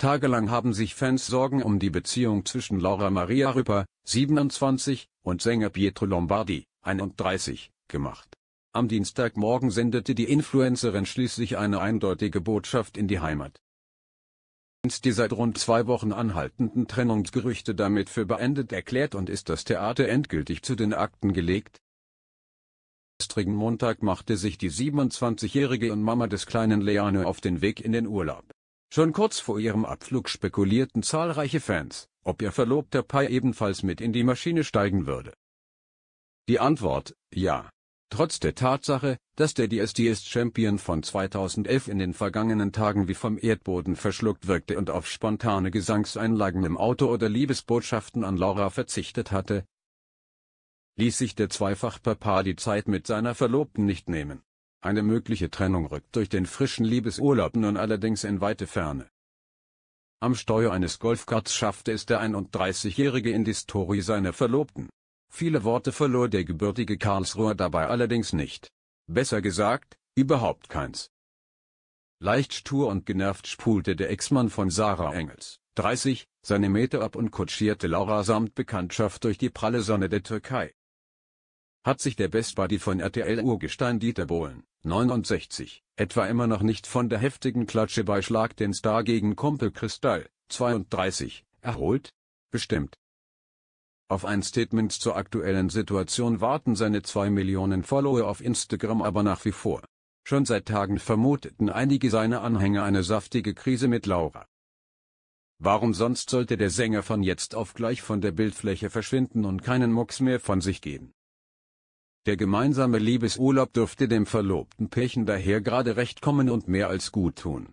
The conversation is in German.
Tagelang haben sich Fans Sorgen um die Beziehung zwischen Laura Maria Rüpper, 27, und Sänger Pietro Lombardi, 31, gemacht. Am Dienstagmorgen sendete die Influencerin schließlich eine eindeutige Botschaft in die Heimat. Die seit rund zwei Wochen anhaltenden Trennungsgerüchte damit für beendet erklärt und ist das Theater endgültig zu den Akten gelegt? gestrigen Montag machte sich die 27-jährige und Mama des kleinen Leano auf den Weg in den Urlaub. Schon kurz vor ihrem Abflug spekulierten zahlreiche Fans, ob ihr Verlobter Pai ebenfalls mit in die Maschine steigen würde. Die Antwort, ja. Trotz der Tatsache, dass der DSDS-Champion von 2011 in den vergangenen Tagen wie vom Erdboden verschluckt wirkte und auf spontane Gesangseinlagen im Auto oder Liebesbotschaften an Laura verzichtet hatte, ließ sich der zweifach Papa die Zeit mit seiner Verlobten nicht nehmen. Eine mögliche Trennung rückt durch den frischen Liebesurlaub nun allerdings in weite Ferne. Am Steuer eines Golfkarts schaffte es der 31-Jährige in die Story seiner Verlobten. Viele Worte verlor der gebürtige Karlsruher dabei allerdings nicht. Besser gesagt, überhaupt keins. Leicht stur und genervt spulte der Ex-Mann von Sarah Engels, 30, seine Meter ab und kutschierte Laura samt Bekanntschaft durch die pralle Sonne der Türkei hat sich der Best Buddy von RTL-Urgestein Dieter Bohlen, 69, etwa immer noch nicht von der heftigen Klatsche bei Schlag den Star gegen Kumpel Kristall, 32, erholt? Bestimmt. Auf ein Statement zur aktuellen Situation warten seine 2 Millionen Follower auf Instagram aber nach wie vor. Schon seit Tagen vermuteten einige seiner Anhänger eine saftige Krise mit Laura. Warum sonst sollte der Sänger von jetzt auf gleich von der Bildfläche verschwinden und keinen Mucks mehr von sich geben? Der gemeinsame Liebesurlaub dürfte dem Verlobten Pärchen daher gerade recht kommen und mehr als gut tun